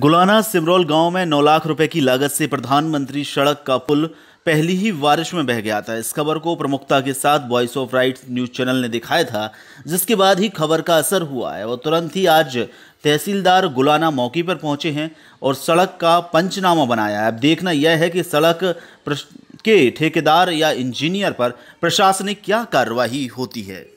गुलाना सिमरौल गांव में 9 लाख रुपए की लागत से प्रधानमंत्री सड़क का पुल पहली ही बारिश में बह गया था इस खबर को प्रमुखता के साथ voice of right news channel ने दिखाया था जिसके बाद ही खबर का असर हुआ है और तुरंत ही आज तहसीलदार गुलाना मौके पर पहुंचे हैं और सड़क का पंचनामा बनाया है अब देखना यह है कि सड़क के ठेकेदार या इंजीनियर पर प्रशासनिक क्या कार्रवाई होती है